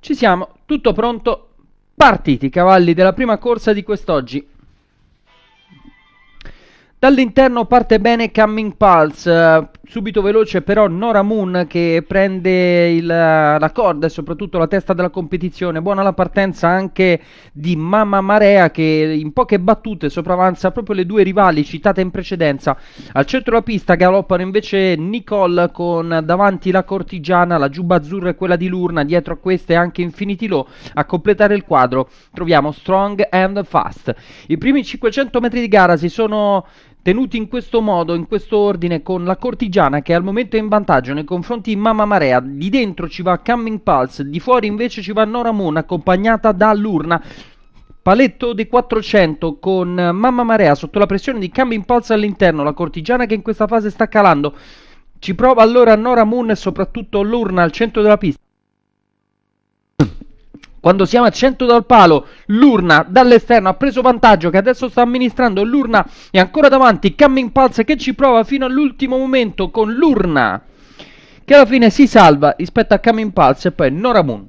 Ci siamo, tutto pronto. Partiti, cavalli della prima corsa di quest'oggi. Dall'interno parte bene Coming Pulse, eh, subito veloce però Nora Moon che prende il, la corda e soprattutto la testa della competizione. Buona la partenza anche di Mamma Marea che in poche battute sopravanza proprio le due rivali citate in precedenza. Al centro della pista galoppano invece Nicole con davanti la cortigiana, la giubba azzurra e quella di Lurna, dietro a queste anche Infinity Law A completare il quadro troviamo Strong and Fast. I primi 500 metri di gara si sono tenuti in questo modo, in questo ordine, con la cortigiana che al momento è in vantaggio nei confronti di Mamma Marea. Di dentro ci va Coming Pulse, di fuori invece ci va Nora Moon, accompagnata dall'urna. Paletto dei 400 con Mamma Marea sotto la pressione di Coming Pulse all'interno, la cortigiana che in questa fase sta calando. Ci prova allora Nora Moon e soprattutto l'urna al centro della pista. Quando siamo a 100 dal palo, l'urna dall'esterno ha preso vantaggio che adesso sta amministrando. L'urna è ancora davanti. Camming Pulse che ci prova fino all'ultimo momento con l'urna che alla fine si salva rispetto a Camin Pulse e poi Noramun.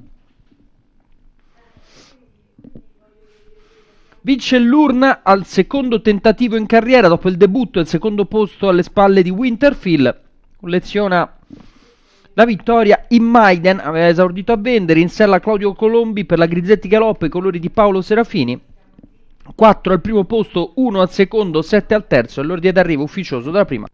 Vince l'urna al secondo tentativo in carriera dopo il debutto e il secondo posto alle spalle di Winterfield. Colleziona la vittoria in Maiden aveva eh, esaurdito a vendere in sella Claudio Colombi per la Grizzetti Galoppo i colori di Paolo Serafini. 4 al primo posto, 1 al secondo, 7 al terzo e l'ordine d'arrivo ufficioso dalla prima.